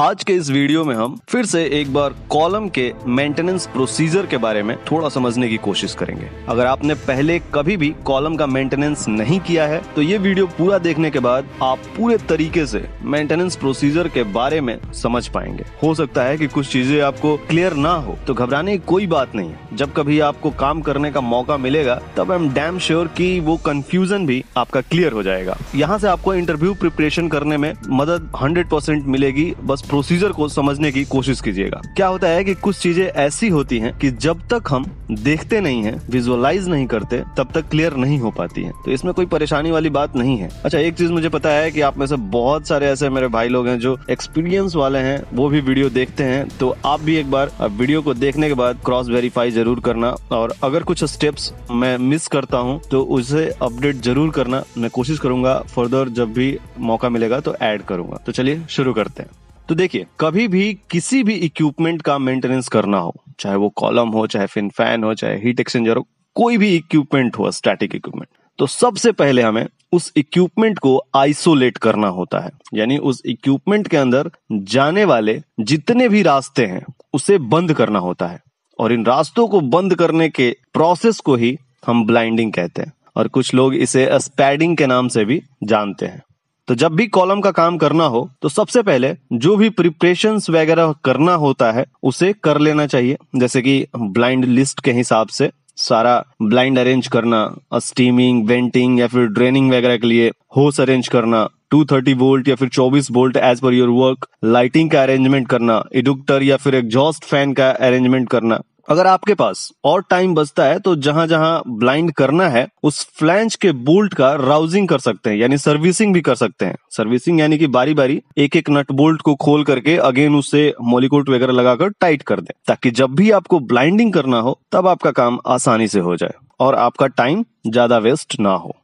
आज के इस वीडियो में हम फिर से एक बार कॉलम के मेंटेनेंस प्रोसीजर के बारे में थोड़ा समझने की कोशिश करेंगे अगर आपने पहले कभी भी कॉलम का मेंटेनेंस नहीं किया है तो ये वीडियो पूरा देखने के बाद आप पूरे तरीके से मेंटेनेंस प्रोसीजर के बारे में समझ पाएंगे हो सकता है कि कुछ चीजें आपको क्लियर ना हो तो घबराने की कोई बात नहीं जब कभी आपको काम करने का मौका मिलेगा तब आई एम डैम श्योर की वो कंफ्यूजन भी आपका क्लियर हो जाएगा यहाँ से आपको इंटरव्यू प्रिपरेशन करने में मदद हंड्रेड मिलेगी बस प्रोसीजर को समझने की कोशिश कीजिएगा क्या होता है कि कुछ चीजें ऐसी होती हैं कि जब तक हम देखते नहीं हैं विजुअलाइज नहीं करते तब तक क्लियर नहीं हो पाती है तो इसमें कोई परेशानी वाली बात नहीं है अच्छा एक चीज मुझे पता है कि आप में से बहुत सारे ऐसे मेरे भाई लोग हैं जो एक्सपीरियंस वाले हैं वो भी वीडियो देखते हैं तो आप भी एक बार वीडियो को देखने के बाद क्रॉस वेरीफाई जरूर करना और अगर कुछ स्टेप्स मैं मिस करता हूँ तो उसे अपडेट जरूर करना मैं कोशिश करूंगा फर्दर जब भी मौका मिलेगा तो ऐड करूंगा तो चलिए शुरू करते हैं तो देखिए कभी भी किसी भी इक्विपमेंट का मेंटेनेंस करना हो चाहे वो कॉलम हो चाहे फिन फैन हो चाहे हीट एक्सचेंजर हो कोई भी इक्विपमेंट हो स्टैटिक इक्विपमेंट तो सबसे पहले हमें उस इक्विपमेंट को आइसोलेट करना होता है यानी उस इक्विपमेंट के अंदर जाने वाले जितने भी रास्ते हैं उसे बंद करना होता है और इन रास्तों को बंद करने के प्रोसेस को ही हम ब्लाइंडिंग कहते हैं और कुछ लोग इसे स्पैडिंग के नाम से भी जानते हैं तो जब भी कॉलम का काम करना हो तो सबसे पहले जो भी प्रिपरेशन वगैरह करना होता है उसे कर लेना चाहिए जैसे कि ब्लाइंड लिस्ट के हिसाब से सारा ब्लाइंड अरेंज करना स्टीमिंग वेंटिंग या फिर ड्रेनिंग वगैरह के लिए होस अरेंज करना 230 वोल्ट या फिर 24 volt as per your work lighting का अरेंजमेंट करना इडुक्टर या फिर एग्जॉस्ट फैन का अरेंजमेंट करना अगर आपके पास और टाइम बचता है तो जहां जहां ब्लाइंड करना है उस फ्लैंज के बोल्ट का राउजिंग कर सकते हैं यानी सर्विसिंग भी कर सकते हैं सर्विसिंग यानी कि बारी बारी एक एक नट बोल्ट को खोल करके अगेन उसे मोलिकोट वगैरह लगाकर टाइट कर दें ताकि जब भी आपको ब्लाइंडिंग करना हो तब आपका काम आसानी से हो जाए और आपका टाइम ज्यादा वेस्ट ना हो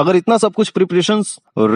अगर इतना सब कुछ प्रिपरेशन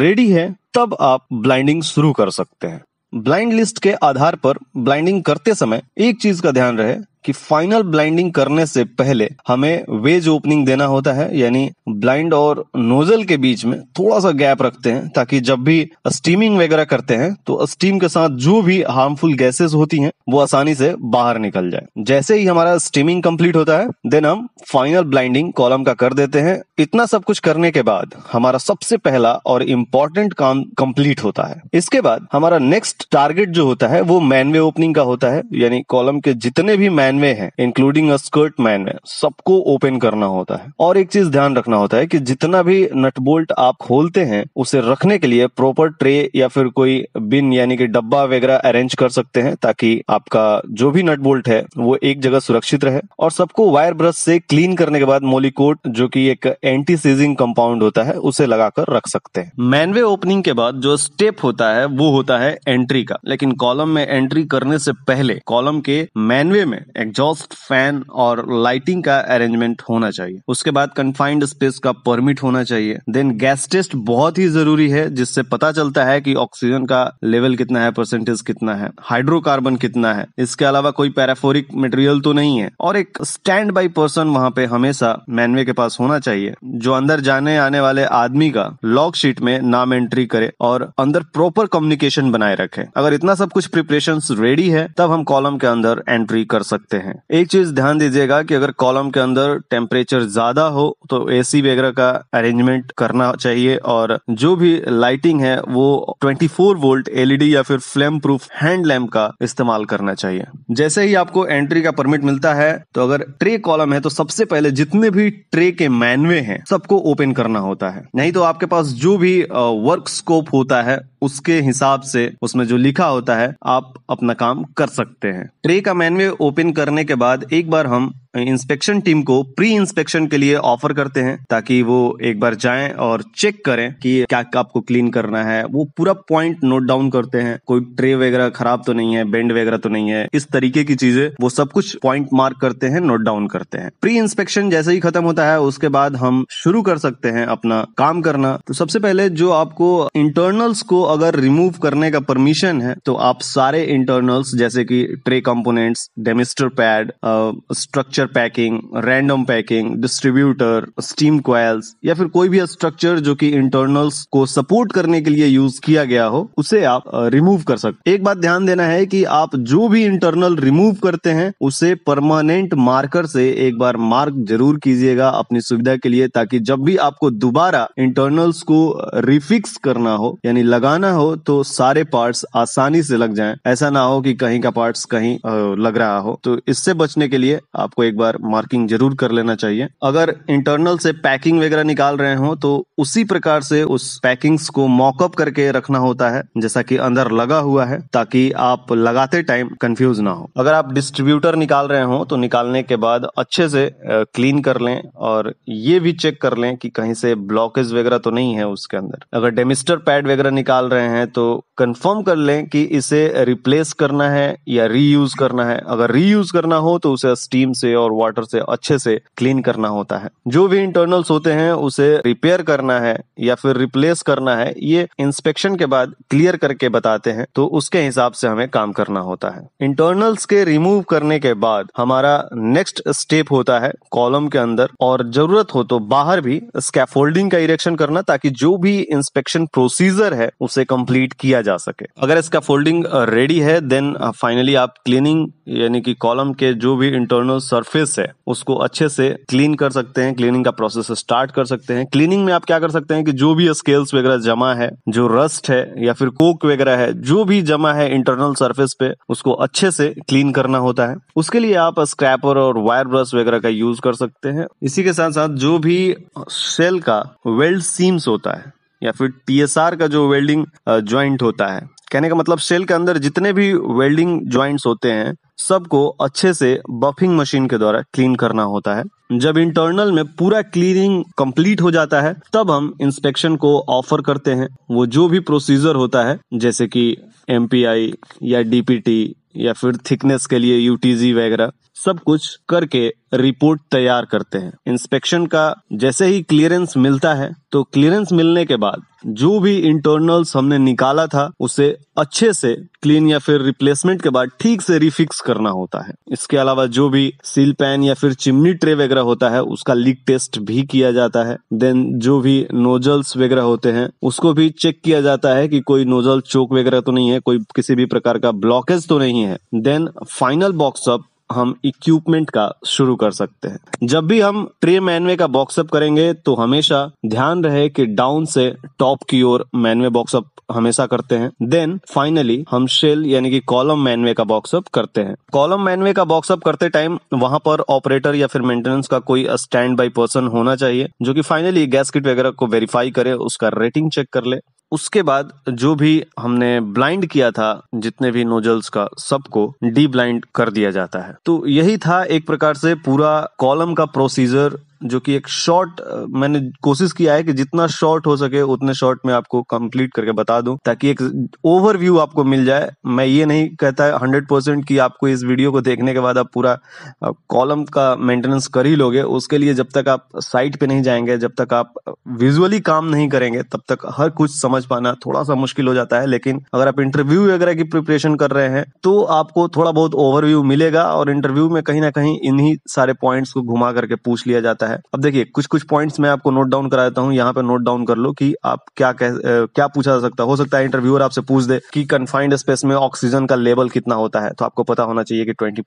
रेडी है तब आप ब्लाइंडिंग शुरू कर सकते हैं ब्लाइंड लिस्ट के आधार पर ब्लाइंडिंग करते समय एक चीज का ध्यान रहे कि फाइनल ब्लाइंडिंग करने से पहले हमें वेज ओपनिंग देना होता है यानी ब्लाइंड और नोजल के बीच में थोड़ा सा गैप रखते हैं ताकि जब भी स्टीमिंग वगैरह करते हैं तो स्टीम के साथ जो भी हार्मफुल गैसेस होती हैं वो आसानी से बाहर निकल जाए जैसे ही हमारा स्टीमिंग कंप्लीट होता है देन हम फाइनल ब्लाइंडिंग कॉलम का कर देते हैं इतना सब कुछ करने के बाद हमारा सबसे पहला और इम्पोर्टेंट काम कंप्लीट होता है इसके बाद हमारा नेक्स्ट टारगेट जो होता है वो मैनवे ओपनिंग का होता है यानी कॉलम के जितने भी मैन मैनवे है इंक्लूडिंग अ स्कर्ट मैनवे सबको ओपन करना होता है और एक चीज ध्यान रखना होता है कि जितना भी नट बोल्ट आप खोलते हैं उसे रखने के लिए प्रॉपर ट्रे या फिर कोई बिन यानी कि डब्बा वगैरह अरेंज कर सकते हैं ताकि आपका जो भी नट बोल्ट है वो एक जगह सुरक्षित रहे और सबको वायर ब्रश से क्लीन करने के बाद मोलिकोट जो की एक एंटी सीजिंग कंपाउंड होता है उसे लगाकर रख सकते हैं मैनवे ओपनिंग के बाद जो स्टेप होता है वो होता है एंट्री का लेकिन कॉलम में एंट्री करने से पहले कॉलम के मैनवे में एग्जॉस्ट फैन और लाइटिंग का अरेंजमेंट होना चाहिए उसके बाद कन्फाइंड स्पेस का परमिट होना चाहिए देन गैस टेस्ट बहुत ही जरूरी है जिससे पता चलता है कि ऑक्सीजन का लेवल कितना है परसेंटेज कितना है हाइड्रोकार्बन कितना है इसके अलावा कोई पैराफोरिक मटेरियल तो नहीं है और एक स्टैंड बाई पर्सन वहां पे हमेशा मैनवे के पास होना चाहिए जो अंदर जाने आने वाले आदमी का लॉग शीट में नाम एंट्री करे और अंदर प्रॉपर कम्युनिकेशन बनाए रखे अगर इतना सब कुछ प्रिपरेशन रेडी है तब हम कॉलम के अंदर एंट्री कर सकते सकते हैं एक चीज ध्यान दीजिएगा कि अगर कॉलम के अंदर टेम्परेचर ज्यादा हो तो एसी वगैरह का अरेंजमेंट करना चाहिए और जो भी लाइटिंग है वो 24 वोल्ट एलईडी या फिर फ्लेम प्रूफ हैंड लैम्प का इस्तेमाल करना चाहिए जैसे ही आपको एंट्री का परमिट मिलता है तो अगर ट्रे कॉलम है तो सबसे पहले जितने भी ट्रे के मैनवे हैं सबको ओपन करना होता है नहीं तो आपके पास जो भी वर्क स्कोप होता है उसके हिसाब से उसमें जो लिखा होता है आप अपना काम कर सकते हैं ट्रे का मैनवे ओपन कर करने के बाद एक बार हम इंस्पेक्शन टीम को प्री इंस्पेक्शन के लिए ऑफर करते हैं ताकि वो एक बार जाएं और चेक करें कि क्या आपको क्लीन करना है वो पूरा पॉइंट नोट डाउन करते हैं कोई ट्रे वगैरह खराब तो नहीं है बेंड वगैरह तो नहीं है इस तरीके की चीजें वो सब कुछ पॉइंट मार्क करते हैं नोट डाउन करते हैं प्री इंस्पेक्शन जैसे ही खत्म होता है उसके बाद हम शुरू कर सकते हैं अपना काम करना तो सबसे पहले जो आपको इंटरनल्स को अगर रिमूव करने का परमिशन है तो आप सारे इंटरनल्स जैसे कि tray components demister pad structure structure packing random packing distributor steam coils या फिर कोई भी स्ट्रक्चर जो कि इंटरनल्स को सपोर्ट करने के लिए यूज किया गया हो उसे आप रिमूव कर सकते एक बात ध्यान देना है कि आप जो भी इंटरनल रिमूव करते हैं उसे परमानेंट मार्कर से एक बार मार्क जरूर कीजिएगा अपनी सुविधा के लिए ताकि जब भी आपको दोबारा इंटरनल्स को रिफिक्स करना हो यानी लगाना हो तो सारे पार्ट्स आसानी से लग जाएं ऐसा ना हो कि कहीं का पार्ट्स कहीं लग रहा हो तो इससे बचने के लिए आपको एक एक बार मार्किंग जरूर कर लेना चाहिए अगर इंटरनल से पैकिंग वगैरह निकाल रहे हो तो उसी प्रकार से उस पैकिंग्स को मॉकअप करके रखना होता है जैसा कि अंदर लगा हुआ है ताकि आप लगाते टाइम कंफ्यूज ना हो अगर आप डिस्ट्रीब्यूटर निकाल रहे हो तो निकालने के बाद अच्छे से क्लीन कर लें और ये भी चेक कर लें कि कहीं से ब्लॉकेज वगैरह तो नहीं है उसके अंदर अगर डेमिस्टर पैड वगैरह निकाल रहे हैं तो कंफर्म कर लें कि इसे रिप्लेस करना है या रीयूज करना है अगर रीयूज करना हो तो उसे स्टीम से और और वाटर से अच्छे से क्लीन करना होता है जो भी इंटरनल्स होते हैं उसे रिपेयर करना है या फिर रिप्लेस करना है ये इंस्पेक्शन के बाद क्लियर करके बताते हैं तो उसके हिसाब से हमें काम करना होता है इंटरनल्स के रिमूव करने के बाद हमारा नेक्स्ट स्टेप होता है कॉलम के अंदर और जरूरत हो तो बाहर भी स्कैफोल्डिंग का इरेक्शन करना ताकि जो भी इंस्पेक्शन प्रोसीजर है उसे कंप्लीट किया जा सके अगर इसका फोल्डिंग रेडी है देन फाइनली आप क्लीनिंग यानी कि कॉलम के जो भी इंटरनल सर्फ सरफेस है उसको अच्छे से क्लीन कर सकते हैं क्लीनिंग का प्रोसेस स्टार्ट कर सकते हैं क्लीनिंग में आप क्या कर सकते हैं कि जो भी स्केल्स वगैरह जमा है जो रस्ट है या फिर कोक वगैरह है जो भी जमा है इंटरनल सर्फेस पे उसको अच्छे से क्लीन करना होता है उसके लिए आप स्क्रैपर और वायर ब्रश वगैरह का यूज कर सकते हैं इसी के साथ साथ जो भी सेल का वेल्ड सीम्स होता है या फिर टीएसआर का जो वेल्डिंग ज्वाइंट होता है कहने का मतलब सेल के अंदर जितने भी वेल्डिंग ज्वाइंट्स होते हैं सबको अच्छे से बफिंग मशीन के द्वारा क्लीन करना होता है जब इंटरनल में पूरा क्लीनिंग कंप्लीट हो जाता है तब हम इंस्पेक्शन को ऑफर करते हैं वो जो भी प्रोसीजर होता है जैसे कि एम या डीपीटी या फिर थिकनेस के लिए यूटीजी वगैरह सब कुछ करके रिपोर्ट तैयार करते हैं इंस्पेक्शन का जैसे ही क्लियरेंस मिलता है तो क्लियरेंस मिलने के बाद जो भी इंटरनल्स हमने निकाला था उसे अच्छे से क्लीन या फिर रिप्लेसमेंट के बाद ठीक से रिफिक्स करना होता है इसके अलावा जो भी सील पैन या फिर चिमनी ट्रे वगैरह होता है उसका लीक टेस्ट भी किया जाता है देन जो भी नोजल्स वगैरह होते हैं उसको भी चेक किया जाता है कि कोई नोजल चोक वगैरह तो नहीं है कोई किसी भी प्रकार का ब्लॉकेज तो नहीं है देन फाइनल बॉक्सअप हम इक्विपमेंट का शुरू कर सकते हैं जब भी हम ट्रे मैनवे का बॉक्सअप करेंगे तो हमेशा ध्यान रहे कि डाउन से टॉप की ओर मैनवे बॉक्सअप हमेशा करते हैं देन फाइनली हम शेल यानी कि कॉलम मैनवे का बॉक्सअप करते हैं कॉलम मैनवे का बॉक्सअप करते टाइम वहां पर ऑपरेटर या फिर मेंटेनेंस का कोई स्टैंड बाई पर्सन होना चाहिए जो कि फाइनली गैस किट वगैरह को वेरीफाई करे उसका रेटिंग चेक कर ले उसके बाद जो भी हमने ब्लाइंड किया था जितने भी नोजल्स का सबको डी ब्लाइंड कर दिया जाता है तो यही था एक प्रकार से पूरा कॉलम का प्रोसीजर जो कि एक शॉर्ट मैंने कोशिश किया है कि जितना शॉर्ट हो सके उतने शॉर्ट में आपको कंप्लीट करके बता दूं ताकि एक ओवरव्यू आपको मिल जाए मैं ये नहीं कहता हंड्रेड परसेंट की आपको इस वीडियो को देखने के बाद आप पूरा कॉलम का मेंटेनेंस कर ही लोगे उसके लिए जब तक आप साइट पे नहीं जाएंगे जब तक आप विजुअली काम नहीं करेंगे तब तक हर कुछ समझ समझ पाना थोड़ा सा मुश्किल हो जाता है लेकिन अगर आप इंटरव्यू वगैरह की प्रिपरेशन कर रहे हैं तो आपको थोड़ा बहुत ओवरव्यू मिलेगा और इंटरव्यू में कहीं ना कहीं इन्हीं सारे पॉइंट्स को घुमा करके पूछ लिया जाता है अब देखिए कुछ कुछ पॉइंट्स मैं आपको नोट डाउन करा देता हूँ यहाँ पे नोट डाउन कर लो कि आप क्या कह, क्या पूछा जा सकता हो सकता है इंटरव्यूअर आपसे पूछ दे कि कन्फाइंड स्पेस में ऑक्सीजन का लेवल कितना होता है तो आपको पता होना चाहिए कि ट्वेंटी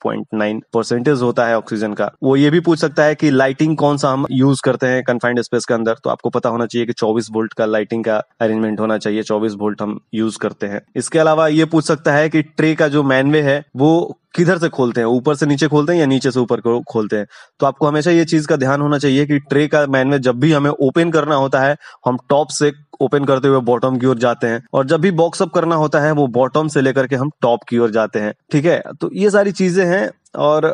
परसेंटेज होता है ऑक्सीजन का वो ये भी पूछ सकता है कि लाइटिंग कौन सा हम यूज करते हैं कन्फाइंड स्पेस के अंदर तो आपको पता होना चाहिए कि चौबीस वोल्ट का लाइटिंग का अरेंजमेंट होना चाहिए चौबीस वोल्ट हम यूज करते हैं इसके अलावा ये पूछ सकता है कि ट्रे का जो मैनवे है वो किधर से खोलते हैं ऊपर से नीचे खोलते हैं या नीचे से ऊपर खोलते हैं तो आपको हमेशा ये चीज का ध्यान होना चाहिए कि ट्रे का मैनवे जब भी हमें ओपन करना होता है हम टॉप से ओपन करते हुए बॉटम की ओर जाते हैं और जब भी बॉक्स अप करना होता है वो बॉटम से लेकर के हम टॉप की ओर जाते हैं ठीक है तो ये सारी चीजें हैं और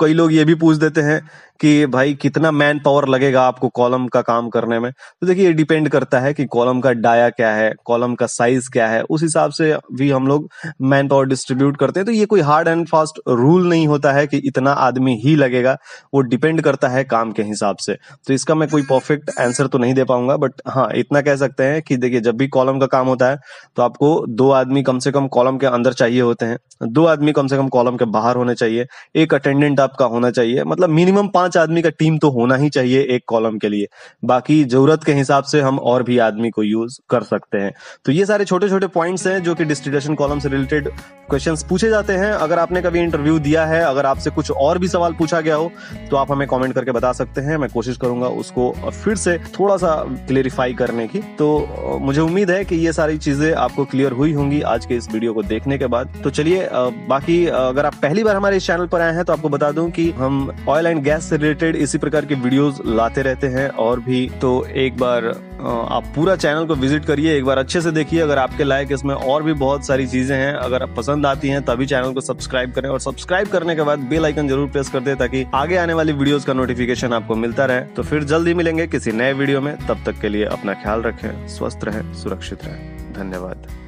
कई लोग ये भी पूछ देते हैं कि भाई कितना मैन पावर लगेगा आपको कॉलम का काम करने में तो देखिए ये डिपेंड करता है कि कॉलम का डाया क्या है कॉलम का साइज क्या है उस हिसाब से भी हम लोग मैन पावर डिस्ट्रीब्यूट करते हैं तो ये कोई हार्ड एंड फास्ट रूल नहीं होता है कि इतना आदमी ही लगेगा वो डिपेंड करता है काम के हिसाब से तो इसका मैं कोई परफेक्ट आंसर तो नहीं दे पाऊंगा बट हाँ इतना कह सकते हैं कि देखिए जब भी कॉलम का काम होता है तो आपको दो आदमी कम से कम कॉलम के अंदर चाहिए होते हैं दो आदमी कम से कम कॉलम के बाहर होने चाहिए एक अटेंडेंट आपका होना चाहिए मतलब मिनिमम पांच पांच आदमी का टीम तो होना ही चाहिए एक कॉलम के लिए बाकी जरूरत के हिसाब से हम और भी आदमी को यूज कर सकते हैं तो ये सारे छोटे छोटे पॉइंट्स हैं जो कि डिस्ट्रीब्यूशन कॉलम से रिलेटेड क्वेश्चंस पूछे जाते हैं अगर आपने कभी इंटरव्यू दिया है अगर आपसे कुछ और भी सवाल पूछा गया हो तो आप हमें कॉमेंट करके बता सकते हैं मैं कोशिश करूंगा उसको फिर से थोड़ा सा क्लियरिफाई करने की तो मुझे उम्मीद है कि ये सारी चीजें आपको क्लियर हुई होंगी आज के इस वीडियो को देखने के बाद तो चलिए बाकी अगर आप पहली बार हमारे इस चैनल पर आए हैं तो आपको बता दूं कि हम ऑयल एंड गैस से रिलेटेड इसी प्रकार के वीडियोस लाते रहते हैं और भी तो एक बार आप पूरा चैनल को विजिट करिए एक बार अच्छे से देखिए अगर आपके लायक इसमें और भी बहुत सारी चीज़ें हैं अगर आप पसंद आती हैं तभी चैनल को सब्सक्राइब करें और सब्सक्राइब करने के बाद बेल आइकन जरूर प्रेस कर दें ताकि आगे आने वाली वीडियोस का नोटिफिकेशन आपको मिलता रहे तो फिर जल्दी मिलेंगे किसी नए वीडियो में तब तक के लिए अपना ख्याल रखें स्वस्थ रहें सुरक्षित रहें धन्यवाद